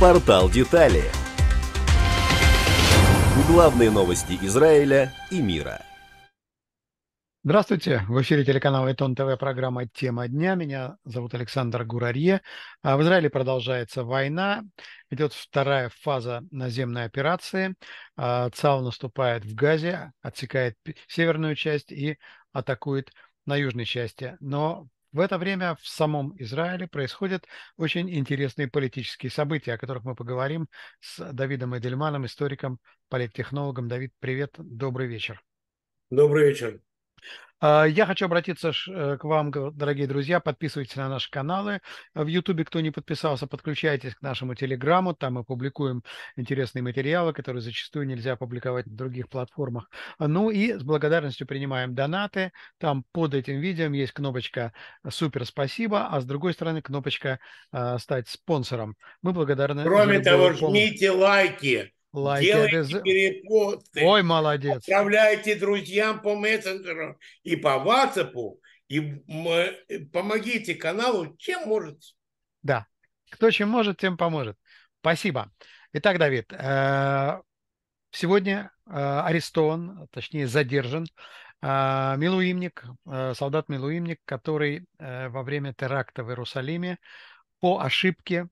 Портал детали. Главные новости Израиля и мира. Здравствуйте, в эфире телеканала Итон ТВ, программа «Тема дня». Меня зовут Александр Гурарье. А, в Израиле продолжается война, идет вторая фаза наземной операции. А, ЦАУ наступает в Газе, отсекает северную часть и атакует на южной части. Но в это время в самом Израиле происходят очень интересные политические события, о которых мы поговорим с Давидом Эдельманом, историком, политтехнологом. Давид, привет, добрый вечер. Добрый вечер. А, я хочу обратиться э, к вам, дорогие друзья. Подписывайтесь на наши каналы. А, в Ютубе, кто не подписался, подключайтесь к нашему Телеграмму. Там мы публикуем интересные материалы, которые зачастую нельзя публиковать на других платформах. А, ну и с благодарностью принимаем донаты. Там под этим видео есть кнопочка «Супер спасибо», а с другой стороны кнопочка «Стать спонсором». Мы благодарны. Кроме того, жмите лайки. Лайки. Делайте это... перепосты. Ой, молодец. Отправляйте друзьям по мессенджеру и по WhatsApp. И э, помогите каналу, чем можете. Да. Кто чем может, тем поможет. Спасибо. Итак, Давид, э, сегодня э, арестован, точнее задержан милуимник, солдат-милуимник, который во время теракта в Иерусалиме по ошибке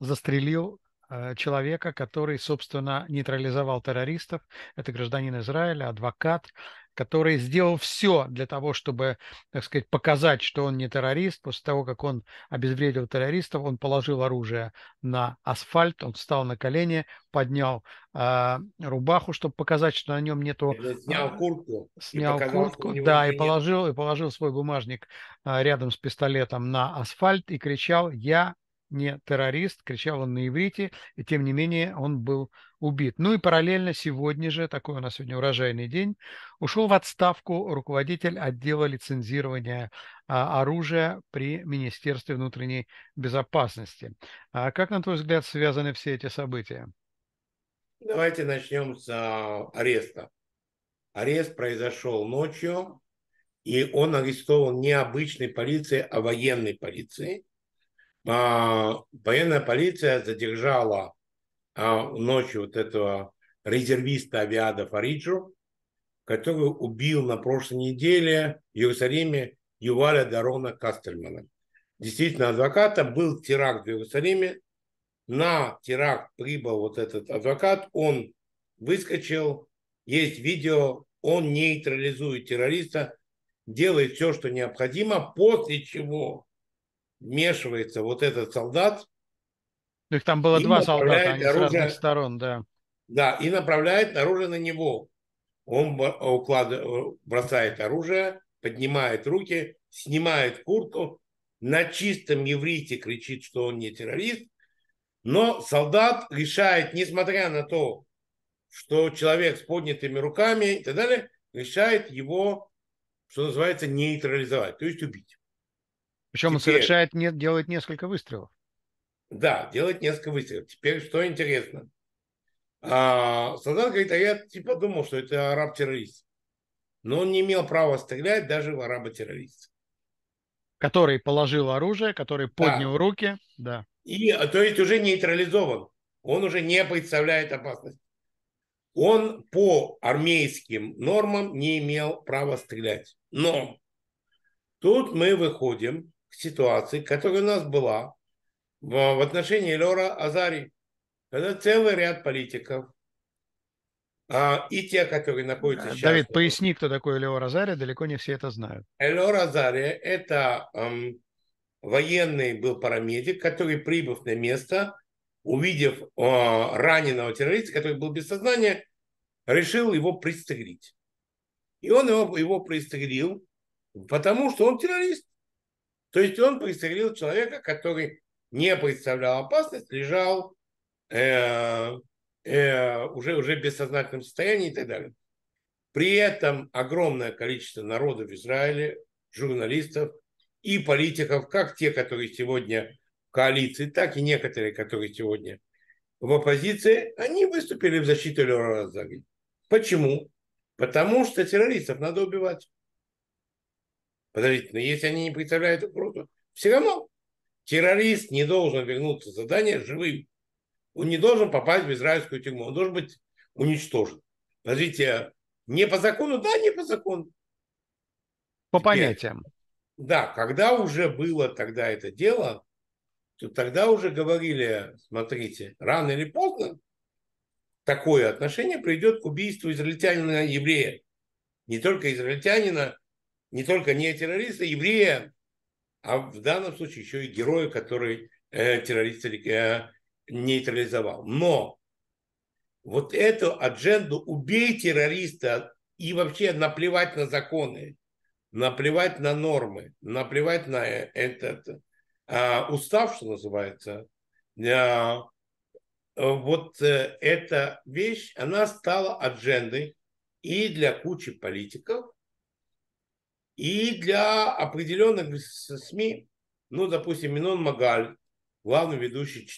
застрелил Э, человека, который, собственно, нейтрализовал террористов. Это гражданин Израиля, адвокат, который сделал все для того, чтобы, так сказать, показать, что он не террорист. После того, как он обезвредил террористов, он положил оружие на асфальт, он встал на колени, поднял э, рубаху, чтобы показать, что на нем нету... Снял а, куртку. Снял показал, куртку, да, и положил, и положил свой бумажник э, рядом с пистолетом на асфальт и кричал «Я не террорист, кричал он на иврите, и тем не менее он был убит. Ну и параллельно сегодня же, такой у нас сегодня урожайный день, ушел в отставку руководитель отдела лицензирования а, оружия при Министерстве внутренней безопасности. А как, на твой взгляд, связаны все эти события? Давайте начнем с а, ареста. Арест произошел ночью, и он арестован не обычной полицией, а военной полицией а, военная полиция задержала а, ночью вот этого резервиста авиада Фариджу, который убил на прошлой неделе в Иерусалиме Юваля Дарона Кастельмана. Действительно, адвоката был теракт в Иерусалиме. На теракт прибыл вот этот адвокат, он выскочил, есть видео, он нейтрализует террориста, делает все, что необходимо, после чего вмешивается вот этот солдат. Ну, их там было два солдата, они оружие, с разных сторон, да. Да, и направляет оружие на него. Он уклад... Э, бросает оружие, поднимает руки, снимает куртку, на чистом еврите кричит, что он не террорист, но солдат решает, несмотря на то, что человек с поднятыми руками и так далее, решает его, что называется, нейтрализовать, то есть убить. Причем Теперь... он совершает, нет, делает несколько выстрелов. Да, делает несколько выстрелов. Теперь что интересно? А, солдат говорит, а я типа думал, что это араб-террорист. Но он не имел права стрелять даже в араба-террориста. Который положил оружие, который поднял да. руки. Да. И, а, то есть уже нейтрализован. Он уже не представляет опасность. Он по армейским нормам не имел права стрелять. Но тут мы выходим ситуации, которая у нас была в отношении Лера Азари, когда целый ряд политиков, а, и те, которые находятся сейчас. Э, Давид, поясни, кто такой Элео Розария, далеко не все это знают. Элео Розария – это эм, военный был парамедик, который, прибыв на место, увидев э, раненого террориста, который был без сознания, решил его пристрелить. И он его, его пристрелил, потому что он террорист. То есть он пристрелил человека, который не представлял опасность, лежал э, э, уже, уже в бессознательном состоянии и так далее. При этом огромное количество народов Израиля, журналистов и политиков, как те, которые сегодня в коалиции, так и некоторые, которые сегодня в оппозиции, они выступили в защиту Леора Загин. Почему? Потому что террористов надо убивать. Подождите, но если они не представляют угрозу, все равно террорист не должен вернуться в задание живым. Он не должен попасть в израильскую тюрьму, он должен быть уничтожен. Подождите, а не по закону? Да, не по закону. По понятиям. Да, когда уже было тогда это дело, то тогда уже говорили, смотрите, рано или поздно такое отношение придет к убийству израильтянина-еврея. Не только израильтянина, не только не террориста, еврея, а в данном случае еще и героя, который э, террориста э, нейтрализовал. Но вот эту адженду «убей террориста» и вообще наплевать на законы, наплевать на нормы, наплевать на э, этот э, устав, что называется, э, вот э, эта вещь, она стала аджендой и для кучи политиков, и для определенных СМИ, ну, допустим, Минон Магаль, главный ведущий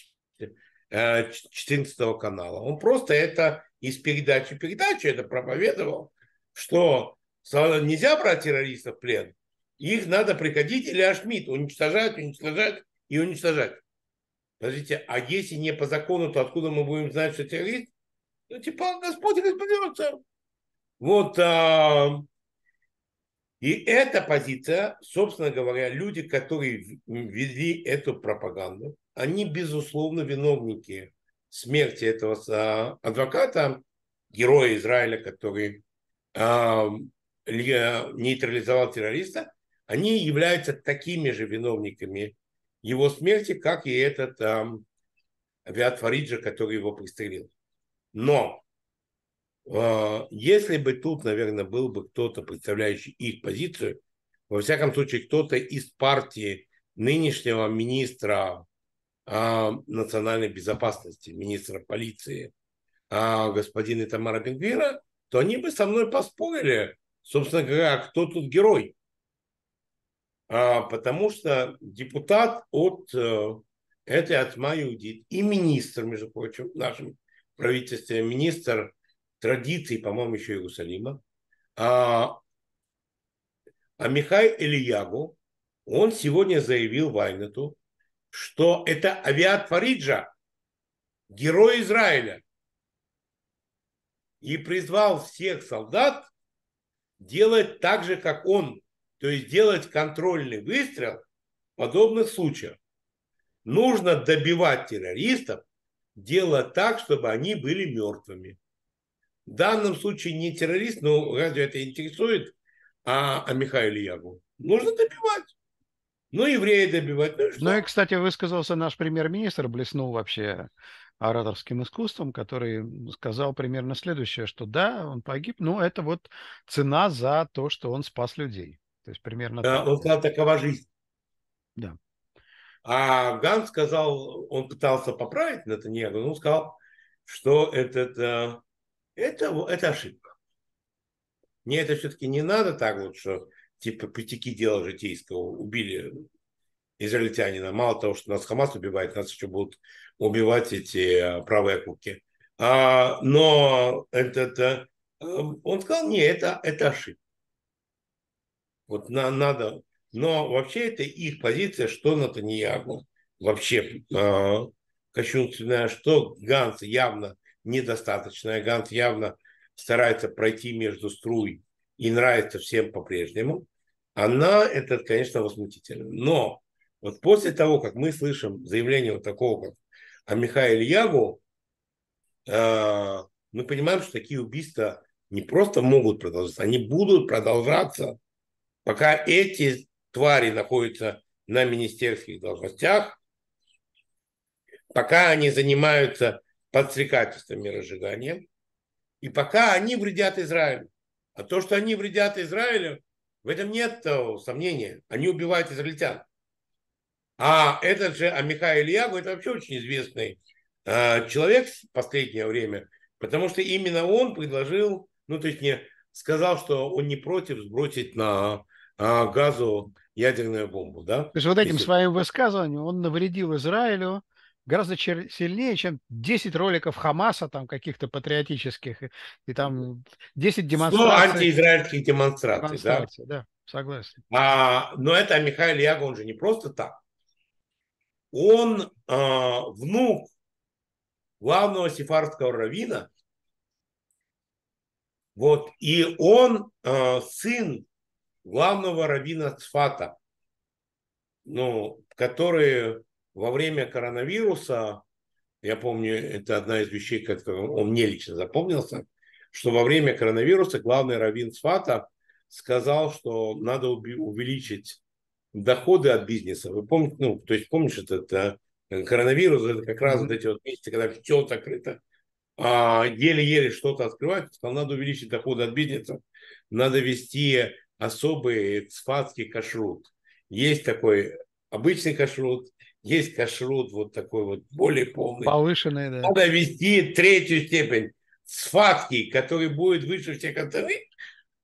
14 э, канала, он просто это из передачи в передачу это проповедовал, что нельзя брать террористов в плен, их надо приходить или ашмит, уничтожать, уничтожать и уничтожать. Подождите, а если не по закону, то откуда мы будем знать, что террорист? Ну, типа, Господь разберется. Вот, а, и эта позиция, собственно говоря, люди, которые вели эту пропаганду, они, безусловно, виновники смерти этого а, адвоката, героя Израиля, который а, э, нейтрализовал террориста, они являются такими же виновниками его смерти, как и этот э, Фариджа, который его пристрелил. Но а, если бы тут, наверное, был бы кто-то, представляющий их позицию, во всяком случае, кто-то из партии нынешнего министра э, национальной безопасности, министра полиции, э, господина Тамара Бенгвира, то они бы со мной поспорили, собственно говоря, кто тут герой. А, потому что депутат от э, этой Атма Юдит и министр, между прочим, в нашем правительстве, министр Традиции, по-моему, еще Иерусалима. А, а Михай Ильягу, он сегодня заявил Вайнету, что это авиат Фариджа, герой Израиля, и призвал всех солдат делать так же, как он, то есть делать контрольный выстрел в подобных случаях. Нужно добивать террористов, делать так, чтобы они были мертвыми. В данном случае не террорист, но разве это интересует, а, а Михаил Ягу. Нужно добивать. Ну, евреи добивать. Ну, и, ну, и кстати, высказался наш премьер-министр, блеснул вообще ораторским искусством, который сказал примерно следующее, что да, он погиб, но это вот цена за то, что он спас людей. То есть примерно да, так. Он сказал, такова жизнь. Да. А Ган сказал, он пытался поправить Натаньягу, но он сказал, что этот э, это, это ошибка. Мне это все-таки не надо так вот, что типа пустяки дела житейского убили израильтянина. Мало того, что нас Хамас убивает, нас еще будут убивать эти а, правые куки. А, но этот, э, э, он сказал, не, это, это ошибка. Вот на, надо. Но вообще это их позиция, что Натаньягу вообще а, кощунственная, что Ганс явно недостаточная. Гант явно старается пройти между струй и нравится всем по-прежнему. Она, это, конечно, возмутительно. Но вот после того, как мы слышим заявление вот такого, как о Михаиле Ягу, э, мы понимаем, что такие убийства не просто могут продолжаться, они будут продолжаться, пока эти твари находятся на министерских должностях, пока они занимаются подстрекательством и разжиганием. И пока они вредят Израилю. А то, что они вредят Израилю, в этом нет э, сомнения. Они убивают израильтян. А этот же Амихай Ильягу, это вообще очень известный э, человек в последнее время, потому что именно он предложил, ну точнее, сказал, что он не против сбросить на э, газу ядерную бомбу. Да? То есть вот этим Если... своим высказыванием он навредил Израилю, гораздо чер- сильнее, чем 10 роликов Хамаса, там каких-то патриотических, и, и там 10 демонстраций. Ну, антиизраильских демонстраций, демонстраций да? да, согласен. А, но это Михаил Яга, он же не просто так. Он а, внук главного сефардского равина, вот, и он э, сын главного равина Цфата, ну, который во время коронавируса, я помню, это одна из вещей, которая он мне лично запомнился, что во время коронавируса главный раввин Сфата сказал, что надо увеличить доходы от бизнеса. Вы помните, ну, то есть помнишь, это, это коронавирус, это как раз вот эти вот месяцы, когда все закрыто, а еле-еле что-то открывать, что надо увеличить доходы от бизнеса, надо вести особый цфатский кашрут. Есть такой обычный кашрут, есть кашрут вот такой вот более полный. Повышенный, да. Надо вести третью степень сфатки, который будет выше всех остальных,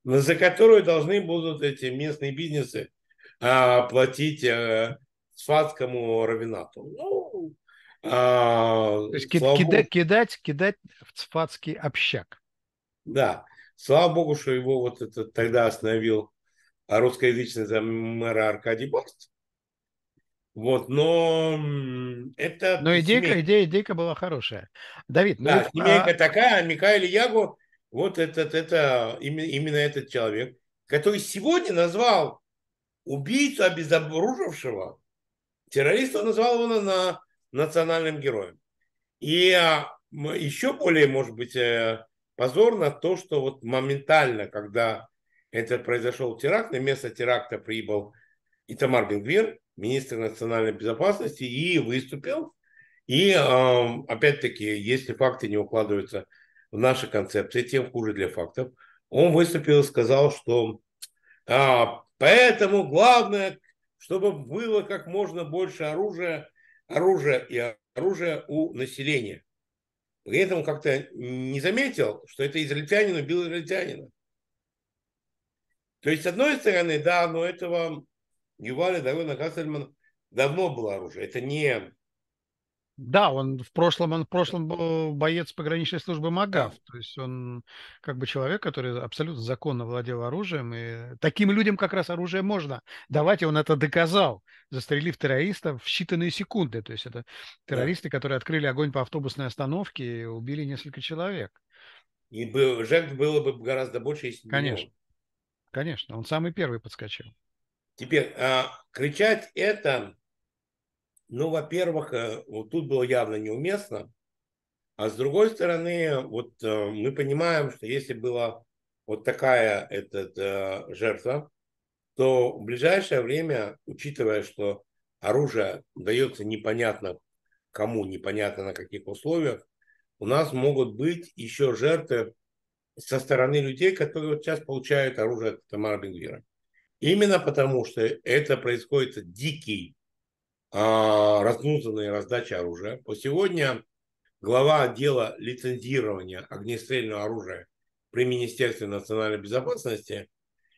за которую должны будут эти местные бизнесы а, платить а, э, сфатскому равенату. Ну, а, То есть кида, богу, кидать, кидать в сфатский общак. Да. Слава богу, что его вот это тогда остановил русскоязычный мэра Аркадий Борст вот, но это... Но ну, идейка, семейка. идея, идейка была хорошая. Давид, ну... Да, а семейка а... такая, Микаэль Ягу, вот этот, это, именно, именно этот человек, который сегодня назвал убийцу обезоружившего террориста, назвал его на, на национальным героем. И а, еще более, может быть, э, позорно то, что вот моментально, когда это произошел теракт, на место теракта прибыл Итамар Бенгвир, министр национальной безопасности и выступил. И опять-таки, если факты не укладываются в наши концепции, тем хуже для фактов. Он выступил и сказал, что а, поэтому главное, чтобы было как можно больше оружия, оружия и оружия у населения. При этом как-то не заметил, что это израильтянин убил израильтянина. То есть, с одной стороны, да, но этого Юваля Давыда Хассельман давно было оружие. Это не... Да, он в прошлом, он в прошлом был боец пограничной службы МАГАВ. То есть он как бы человек, который абсолютно законно владел оружием. И таким людям как раз оружие можно давать, и он это доказал, застрелив террориста в считанные секунды. То есть это террористы, да. которые открыли огонь по автобусной остановке и убили несколько человек. И жертв было бы гораздо больше, если бы Конечно. Было. Конечно, он самый первый подскочил. Теперь а, кричать это, ну, во-первых, э, вот тут было явно неуместно, а с другой стороны, вот э, мы понимаем, что если была вот такая этот, э, жертва, то в ближайшее время, учитывая, что оружие дается непонятно кому, непонятно на каких условиях, у нас могут быть еще жертвы со стороны людей, которые вот сейчас получают оружие от Тамара Бенгвира. Именно потому, что это происходит дикий а, разнузанная раздача оружия. По сегодня глава отдела лицензирования огнестрельного оружия при Министерстве национальной безопасности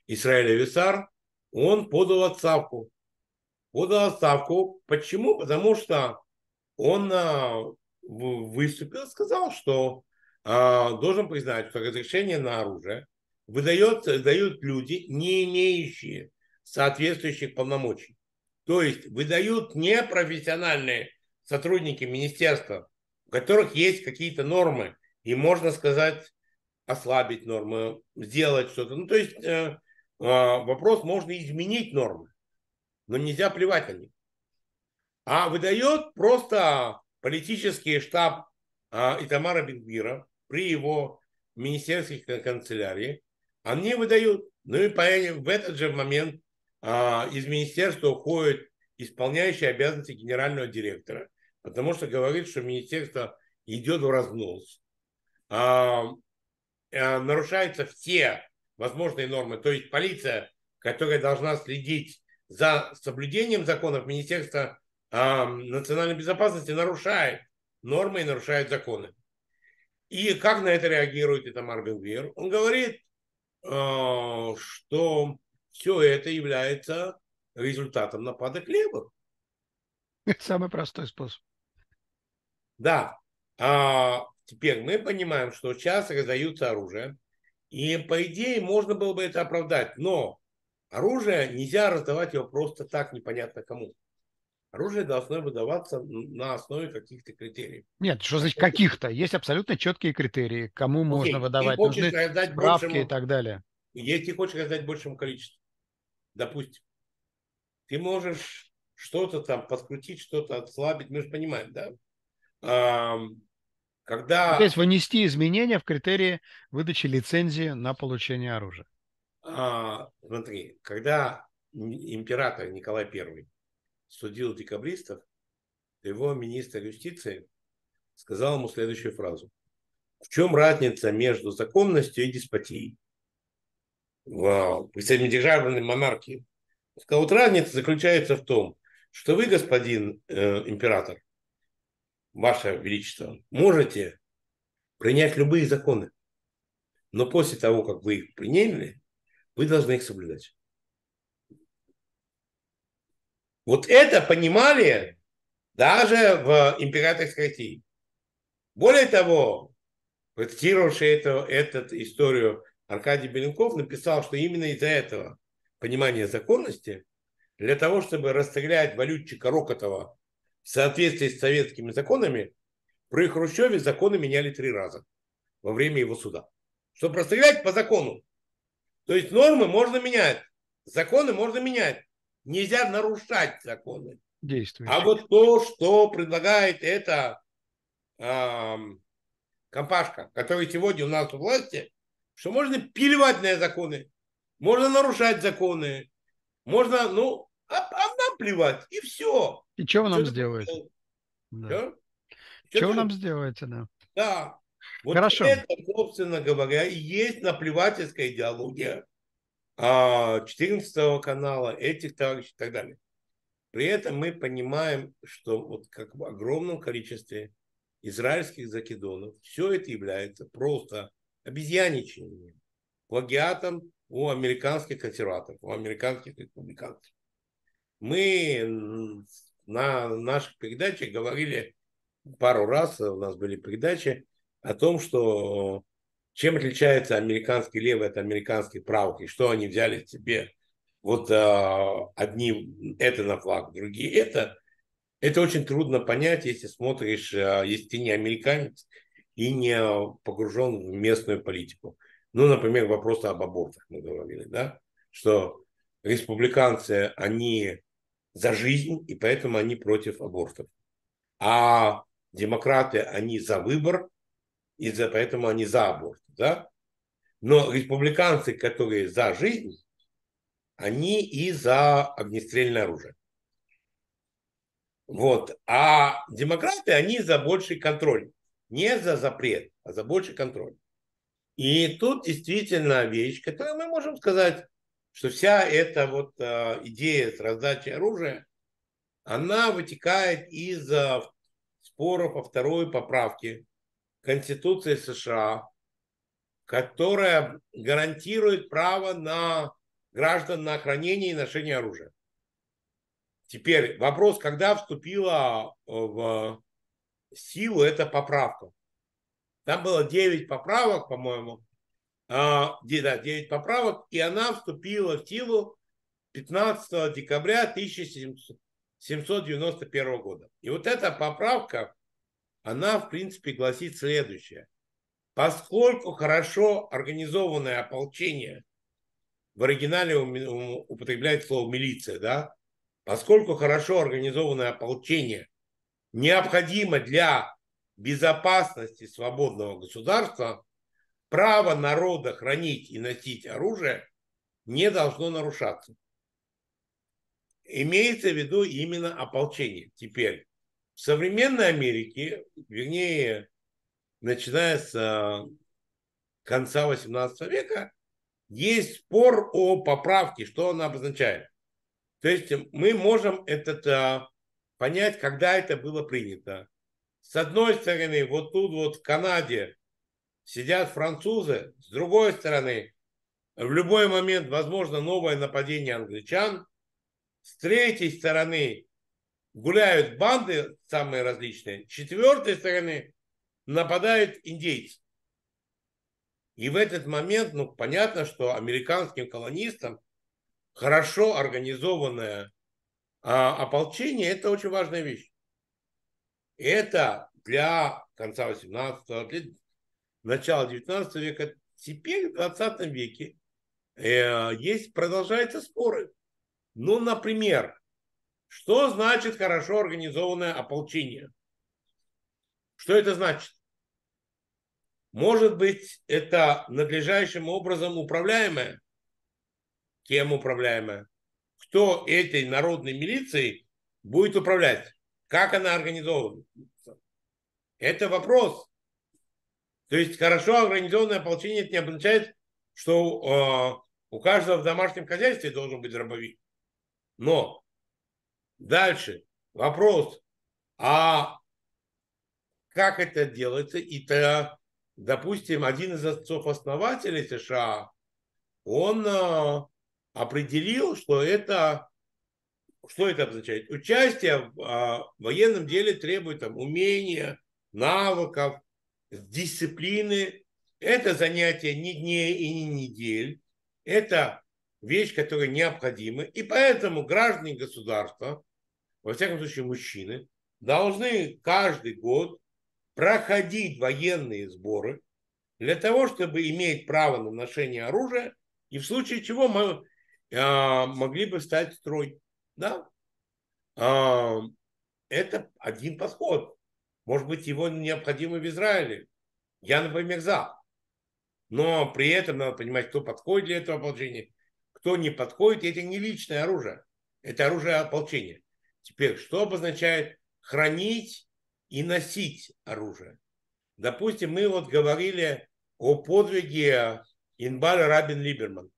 Израиля Висар, он подал отставку. Подал отставку. Почему? Потому что он а, выступил, сказал, что а, должен признать, что разрешение на оружие выдает, дают люди, не имеющие соответствующих полномочий. То есть выдают непрофессиональные сотрудники министерства, у которых есть какие-то нормы, и можно сказать, ослабить нормы, сделать что-то. Ну, то есть э, э, вопрос, можно изменить нормы, но нельзя плевать на них. А выдает просто политический штаб э, Итамара Бенгвира при его министерских канцелярии, они выдают. Ну и поэтому в этот же момент а, из министерства уходит исполняющий обязанности генерального директора, потому что говорит, что министерство идет в разнос. А, а, нарушаются все возможные нормы. То есть полиция, которая должна следить за соблюдением законов Министерства а, национальной безопасности, нарушает нормы и нарушает законы. И как на это реагирует Итамар Бенгвир? Он говорит, а, что все это является результатом нападок левых. Самый простой способ. Да. А теперь мы понимаем, что сейчас раздаются оружие. И, по идее, можно было бы это оправдать. Но оружие нельзя раздавать его просто так, непонятно кому. Оружие должно выдаваться на основе каких-то критериев. Нет, что значит каких-то? Есть абсолютно четкие критерии, кому Окей, ну, можно выдавать, нужны справки большему, и так далее. Если хочешь раздать большему количеству, допустим, ты можешь что-то там подкрутить, что-то отслабить, мы же понимаем, да? А, когда... Ну, то есть вынести изменения в критерии выдачи лицензии на получение оружия. А, смотри, когда император Николай Первый судил декабристов, его министр юстиции сказал ему следующую фразу. В чем разница между законностью и деспотией? Вау, представительной монархии. Сказал, вот разница заключается в том, что вы, господин э, император, ваше величество, можете принять любые законы, но после того, как вы их приняли, вы должны их соблюдать. Вот это понимали даже в императорской России. Более того, процитировавший эту, эту историю Аркадий Беленков написал, что именно из-за этого понимания законности, для того, чтобы расстрелять валютчика Рокотова в соответствии с советскими законами, при Хрущеве законы меняли три раза во время его суда. Чтобы расстрелять по закону. То есть нормы можно менять, законы можно менять. Нельзя нарушать законы. А вот то, что предлагает эта э, компашка, которая сегодня у нас в власти, что можно плевать на законы, можно нарушать законы, можно, ну, а, а нам плевать, и все. И чего нам сделают? Да. Все? Чего нам сделаете, да? Да. Вот Хорошо. это, собственно говоря, и есть наплевательская идеология. 14 а, канала, этих товарищей и так далее. При этом мы понимаем, что вот как в огромном количестве израильских закидонов все это является просто обезьяничением, плагиатом у американских консерваторов, у американских республиканцев. Мы на наших передачах говорили пару раз, у нас были передачи о том, что чем отличается американский левый от американской правки? Что они взяли себе? Вот э, одни это на флаг, другие это. Это очень трудно понять, если смотришь, э, если ты не американец и не погружен в местную политику. Ну, например, вопрос об абортах мы говорили, да, что республиканцы, они за жизнь, и поэтому они против абортов. А демократы, они за выбор, и за, поэтому они за аборт, да? Но республиканцы, которые за жизнь, они и за огнестрельное оружие. Вот. А демократы, они за больший контроль. Не за запрет, а за больший контроль. И тут действительно вещь, которую мы можем сказать, что вся эта вот э, идея с раздачей оружия, она вытекает из э, споров о второй поправке Конституции США, которая гарантирует право на граждан на хранение и ношение оружия. Теперь вопрос, когда вступила э, в силу эта поправка. Там было 9 поправок, по-моему. А, да, 9 поправок, и она вступила в силу 15 декабря 1791 года. И вот эта поправка она, в принципе, гласит следующее. Поскольку хорошо организованное ополчение, в оригинале употребляет слово милиция, да, поскольку хорошо организованное ополчение необходимо для безопасности свободного государства, право народа хранить и носить оружие не должно нарушаться. Имеется в виду именно ополчение теперь. В современной Америке, вернее, начиная с а, конца 18 века, есть спор о поправке, что она обозначает. То есть мы можем этот, а, понять, когда это было принято. С одной стороны, вот тут вот в Канаде сидят французы, с другой стороны, в любой момент возможно новое нападение англичан, с третьей стороны гуляют банды самые различные. С четвертой стороны нападают индейцы. И в этот момент, ну, понятно, что американским колонистам хорошо организованное а, ополчение – это очень важная вещь. Это для конца 18 го для начала 19 века. Теперь в 20 веке э, есть, продолжаются споры. Ну, например, что значит хорошо организованное ополчение? Что это значит? Может быть, это надлежащим образом управляемое? Кем управляемое? Кто этой народной милицией будет управлять? Как она организована? Это вопрос. То есть хорошо организованное ополчение это не означает, что э, у каждого в домашнем хозяйстве должен быть дробовик. Но Дальше вопрос, а как это делается? И то, допустим, один из отцов-основателей США, он а, определил, что это что это означает? Участие а, в военном деле требует там, умения, навыков, дисциплины. Это занятие не дней и не недель. Это вещь, которая необходима. И поэтому граждане государства во всяком случае мужчины, должны каждый год проходить военные сборы для того, чтобы иметь право на ношение оружия, и в случае чего мы э, а, могли бы стать строй. Да? Э, это один подход. Может быть, его необходимо в Израиле. Я, например, за. Но при этом надо понимать, кто подходит для этого ополчения, кто не подходит. Это не личное оружие. Это оружие ополчения. Теперь, что обозначает хранить и носить оружие? Допустим, мы вот говорили о подвиге Инбара Рабин Либерман,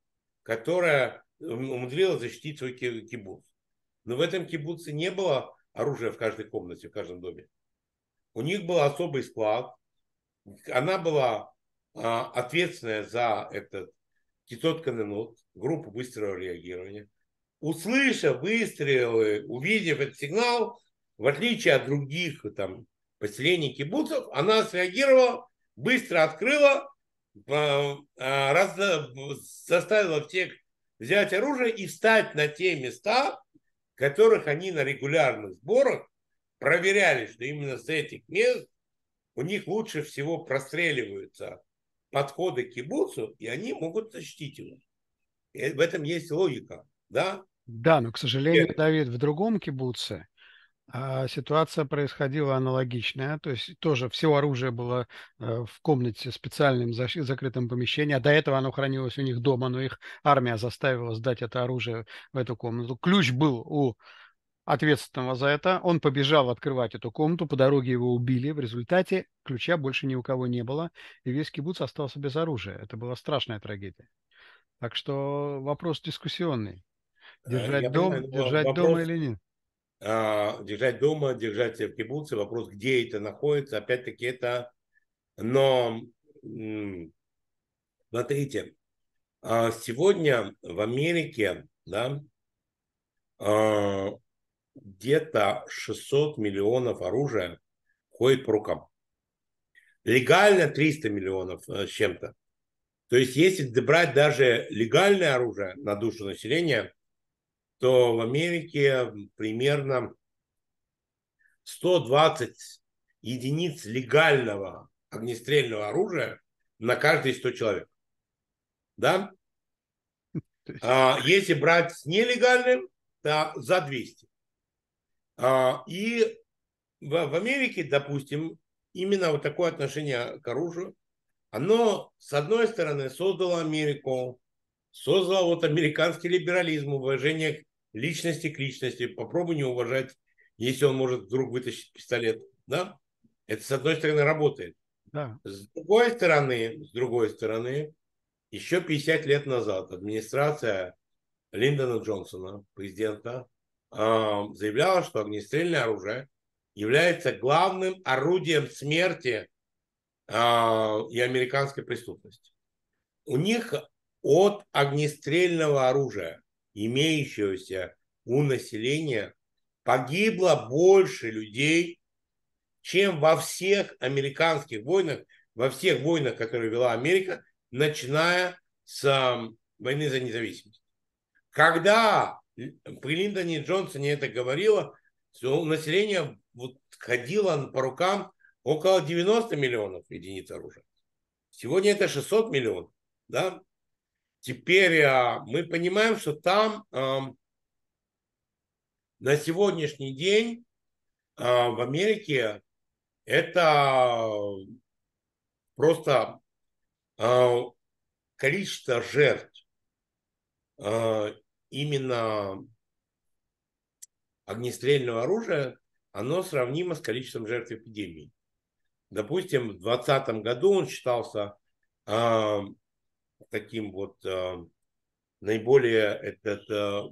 которая умудрилась защитить свой кибуц. Но в этом кибуце не было оружия в каждой комнате, в каждом доме. У них был особый склад. Она была а, ответственная за этот китот группу быстрого реагирования услышав выстрелы, увидев этот сигнал, в отличие от других там, поселений кибуцев, она среагировала, быстро открыла, а, заставила всех взять оружие и встать на те места, которых они на регулярных сборах проверяли, что именно с этих мест у них лучше всего простреливаются подходы к кибуцу, и они могут защитить его. И э, в этом есть логика да? Да, но, к сожалению, Нет. Давид, в другом кибуце а, ситуация происходила аналогичная. То есть тоже все оружие было а, в комнате специальным защ... закрытым помещении, а до этого оно хранилось у них дома, но их армия заставила сдать это оружие в эту комнату. Ключ был у ответственного за это. Он побежал открывать эту комнату, по дороге его убили. В результате ключа больше ни у кого не было, и весь кибуц остался без оружия. Это была страшная трагедия. Так что вопрос дискуссионный. Э, держать я дом, понимаю, держать вопрос, дома или нет? А, держать дома, держать в кибуце. Вопрос, где это находится. Опять-таки это... Но смотрите, а, сегодня в Америке, да, а, где-то 600 миллионов оружия ходит по рукам. Легально 300 миллионов э, с чем-то. То есть, если брать даже легальное оружие на душу населения, то в Америке примерно 120 единиц легального огнестрельного оружия на каждые 100 человек. Да? А, если брать с нелегальным, то за 200. А, и в, в Америке, допустим, именно вот такое отношение к оружию, оно, с одной стороны, создало Америку создал вот американский либерализм, уважение личности к личности. Попробуй не уважать, если он может вдруг вытащить пистолет. Да? Это, с одной стороны, работает. Да. С другой стороны, с другой стороны, еще 50 лет назад администрация Линдона Джонсона, президента, а, заявляла, что огнестрельное оружие является главным орудием смерти а, и американской преступности. У них от огнестрельного оружия, имеющегося у населения, погибло больше людей, чем во всех американских войнах, во всех войнах, которые вела Америка, начиная с войны за независимость. Когда при Линдоне Джонсоне это говорила, что население вот ходило по рукам около 90 миллионов единиц оружия. Сегодня это 600 миллионов. Да? Теперь а, мы понимаем, что там на сегодняшний день а, в Америке это просто а, количество жертв именно огнестрельного оружия, оно сравнимо с количеством жертв эпидемии. Допустим, в 2020 году он считался таким вот а, наиболее этот, а,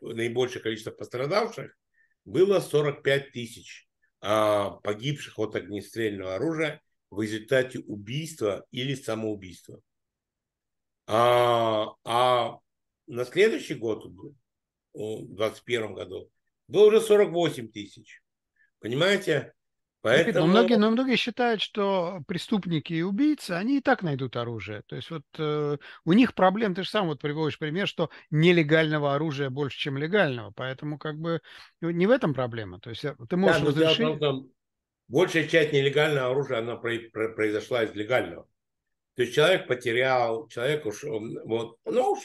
наибольшее количество пострадавших было 45 тысяч а погибших от огнестрельного оружия в результате убийства или самоубийства. А, а на следующий год, в 2021 году, было уже 48 тысяч. Понимаете, Поэтому... Но многие, но многие считают, что преступники и убийцы, они и так найдут оружие. То есть вот э, у них проблем, ты же сам вот приводишь пример, что нелегального оружия больше, чем легального. Поэтому как бы не в этом проблема. То есть э, ты можешь да, разрешить... Том, там, большая часть нелегального оружия, она про, про, произошла из легального. То есть человек потерял, человек уж, эм, вот, ну,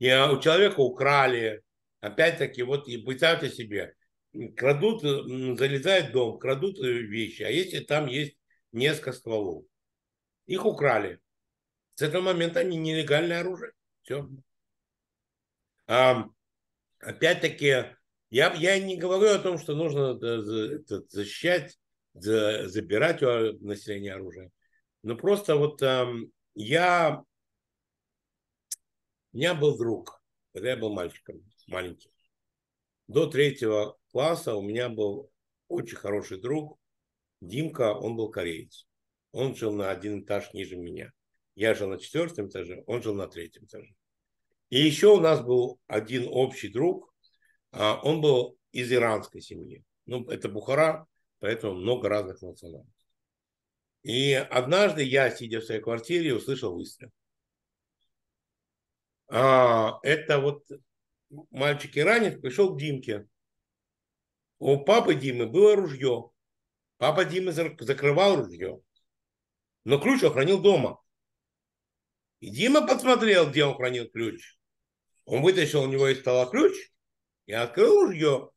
э, у человека украли. Опять-таки, вот и представьте себе, крадут, залезают в дом, крадут э, вещи. А если там есть несколько стволов, их украли. С этого момента они нелегальное оружие. Все. А, опять-таки, я, я не говорю о том, что нужно э, защищать, забирать у э, населения оружие. Но просто вот я... У меня был друг, когда я был мальчиком, маленький до третьего класса у меня был очень хороший друг Димка, он был кореец. Он жил на один этаж ниже меня. Я жил на четвертом этаже, он жил на третьем этаже. И еще у нас был один общий друг, а, он был из иранской семьи. Ну, это Бухара, поэтому много разных национальностей. И однажды я, сидя в своей квартире, услышал выстрел. А, это вот мальчик-иранец пришел к Димке у папы Димы было ружье. Папа Димы закрывал ружье. Но ключ он хранил дома. И Дима посмотрел, где он хранил ключ. Он вытащил у него из стола ключ и открыл ружье.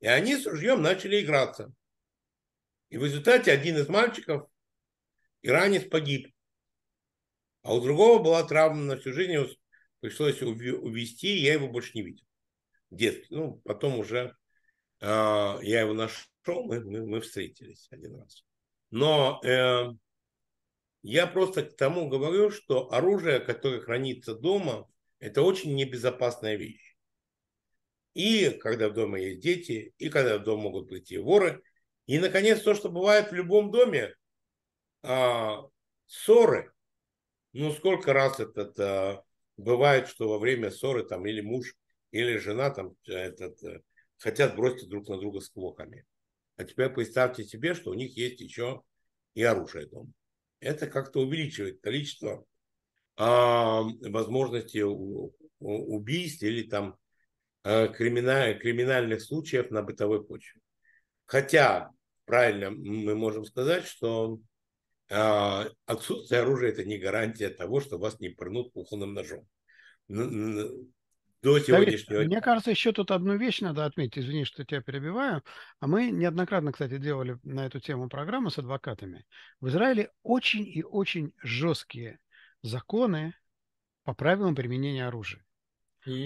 И они с ружьем начали играться. И в результате один из мальчиков, иранец, погиб. А у другого была травма на всю жизнь, его пришлось увести, и я его больше не видел. В детстве. Ну, потом уже а, я его нашел, мы, мы, мы встретились один раз. Но э, я просто к тому говорю, что оружие, которое хранится дома, это очень небезопасная вещь. И когда в доме есть дети, и когда в дом могут прийти воры. И, наконец, то, что бывает в любом доме, а, ссоры. Ну, сколько раз это а, бывает, что во время ссоры там или муж, или жена там э, этот э, хотят бросить друг на друга склоками. А теперь представьте себе, что у них есть еще и оружие дома. Это как-то увеличивает количество а, возможностей убийств или там э, криминаль, криминальных случаев на бытовой почве. Хотя, правильно, мы можем сказать, что э, отсутствие оружия – это не гарантия того, что вас не пырнут кухонным ножом до сегодняшнего дня. Мне кажется, еще тут одну вещь надо отметить. Извини, что тебя перебиваю. А мы неоднократно, кстати, делали на эту тему программы с адвокатами. В Израиле очень и очень жесткие законы по правилам применения оружия.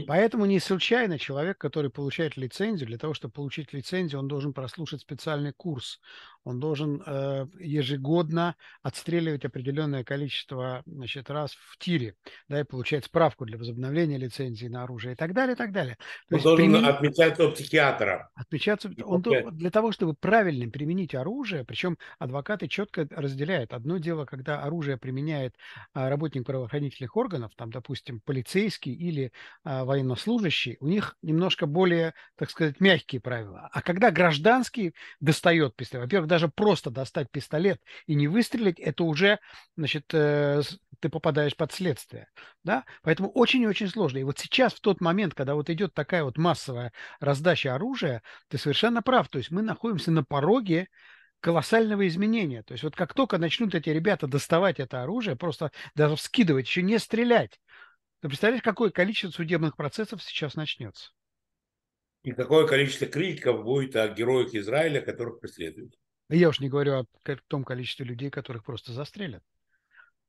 Поэтому не случайно человек, который получает лицензию, для того, чтобы получить лицензию, он должен прослушать специальный курс. Он должен э, ежегодно отстреливать определенное количество значит, раз в тире, да, и получать справку для возобновления лицензии на оружие и так далее, и так далее. То он есть должен применить... отмечаться у психиатра. Отмечаться он для того, чтобы правильно применить оружие, причем адвокаты четко разделяют. Одно дело, когда оружие применяет а, работник правоохранительных органов, там, допустим, полицейский или а, военнослужащие, у них немножко более, так сказать, мягкие правила. А когда гражданский достает пистолет, во-первых, даже просто достать пистолет и не выстрелить, это уже, значит, э, ты попадаешь под следствие. Да? Поэтому очень и очень сложно. И вот сейчас, в тот момент, когда вот идет такая вот массовая раздача оружия, ты совершенно прав. То есть мы находимся на пороге колоссального изменения. То есть вот как только начнут эти ребята доставать это оружие, просто даже вскидывать, еще не стрелять, ты представляешь, какое количество судебных процессов сейчас начнется? И какое количество критиков будет о героях Израиля, которых преследуют? Я уж не говорю о том количестве людей, которых просто застрелят.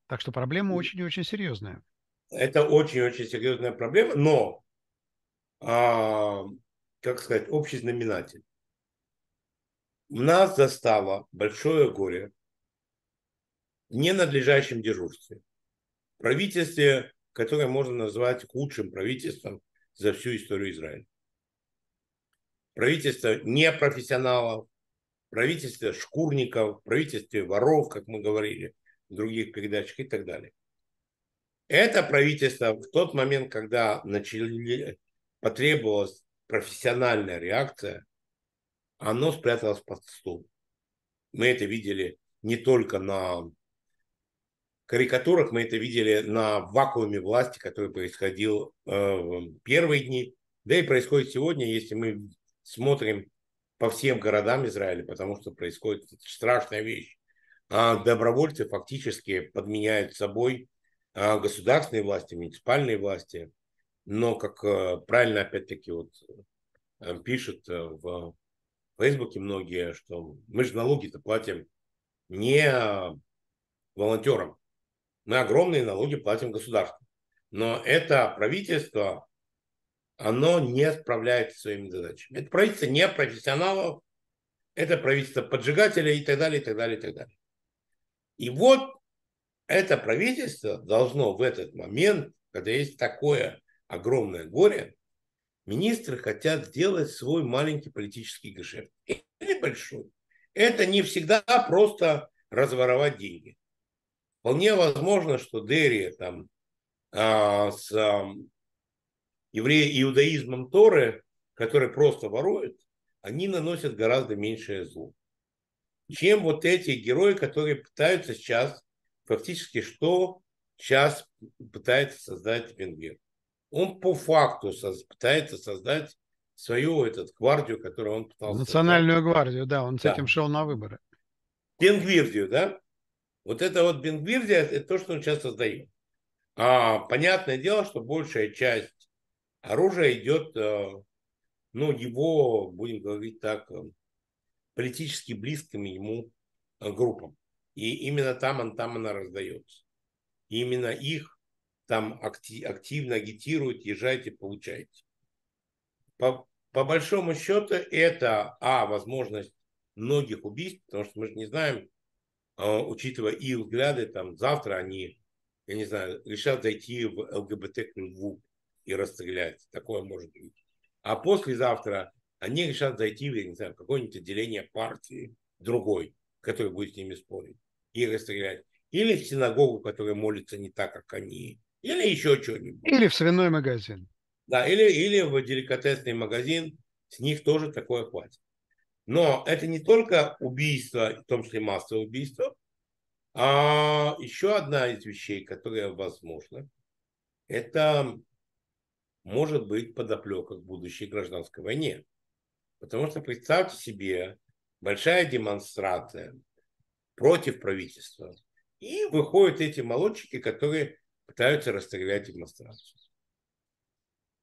Так что проблема очень и очень серьезная. Это очень-очень серьезная проблема, но, а, как сказать, общий знаменатель. Нас застало большое горе в ненадлежащем дежурстве. В правительстве которое можно назвать худшим правительством за всю историю Израиля. Правительство непрофессионалов, правительство шкурников, правительство воров, как мы говорили в других передачах и так далее. Это правительство в тот момент, когда начали, потребовалась профессиональная реакция, оно спряталось под стол. Мы это видели не только на карикатурах мы это видели на вакууме власти, который происходил э, в первые дни, да и происходит сегодня, если мы смотрим по всем городам Израиля, потому что происходит страшная вещь. А добровольцы фактически подменяют собой э, государственные власти, муниципальные власти, но, как э, правильно, опять-таки, вот пишут в Фейсбуке многие, что мы же налоги-то платим не волонтерам, мы огромные налоги платим государству. Но это правительство, оно не справляется с своими задачами. Это правительство не профессионалов, это правительство поджигателей и так далее, и так далее, и так далее. И вот это правительство должно в этот момент, когда есть такое огромное горе, министры хотят сделать свой маленький политический гешефт. Или большой. Это не всегда просто разворовать деньги. Вполне возможно, что Дерри там а, с а, евре... иудаизмом Торы, который просто ворует, они наносят гораздо меньшее зло, чем вот эти герои, которые пытаются сейчас фактически что сейчас пытается создать Венгер. Он по факту соз... пытается создать свою этот, гвардию, которую он пытался... Национальную создать. гвардию, да, он да. с этим шел на выборы. Бенгвирдию, да? Вот это вот Бенгвирдия, это то, что он сейчас создает. А, понятное дело, что большая часть оружия идет, э, ну, его, будем говорить так, э, политически близкими ему э, группам. И именно там, он, там она раздается. И именно их там актив, активно агитируют, езжайте, получайте. По, по большому счету это, а, возможность многих убийств, потому что мы же не знаем, а, учитывая их взгляды, там завтра они, я не знаю, решат зайти в ЛГБТ клуб и расстрелять. Такое может быть. А послезавтра они решат зайти в, я не знаю, какое-нибудь отделение партии другой, который будет с ними спорить, и расстрелять. Или в синагогу, которая молится не так, как они. Или еще что-нибудь. Или в свиной магазин. Да, или, или в деликатесный магазин. С них тоже такое хватит. Но это не только убийство, в том числе массовое убийство, а еще одна из вещей, которая возможна, это может быть подоплека к будущей гражданской войне. Потому что представьте себе большая демонстрация против правительства. И выходят эти молодчики, которые пытаются расстрелять демонстрацию.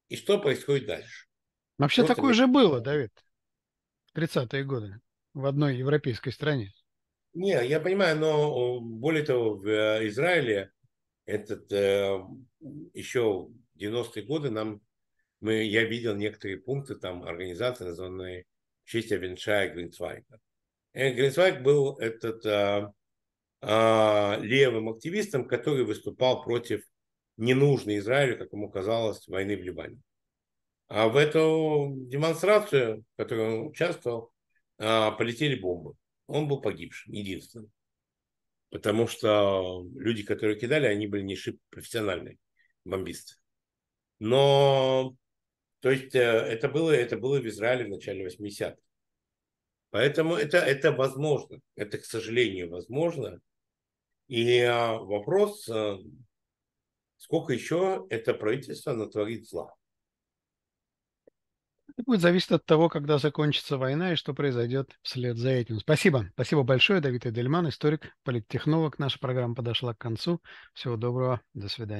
И что происходит дальше? Вообще Просто такое вы... же было, Давид. 30-е годы в одной европейской стране. Не, я понимаю, но э, более того, в э, Израиле этот э, еще 90-е годы нам мы, я видел некоторые пункты там организации, названные в честь Авеншая Гринцвайга. Э, Гринцвайг был этот э, э, левым активистом, который выступал против ненужной Израилю, как ему казалось, войны в Ливане. А в эту демонстрацию, в которой он участвовал, а, полетели бомбы. Он был погибшим, единственным. Потому что люди, которые кидали, они были не шибко профессиональные бомбисты. Но, то есть, э, это было, это было в Израиле в начале 80-х. Поэтому это, это возможно. Это, к сожалению, возможно. И э, вопрос, э, сколько еще это правительство натворит зла. И будет зависеть от того, когда закончится война и что произойдет вслед за этим. Спасибо. Спасибо большое, Давид Эдельман, историк, политтехнолог. Наша программа подошла к концу. Всего доброго. До свидания.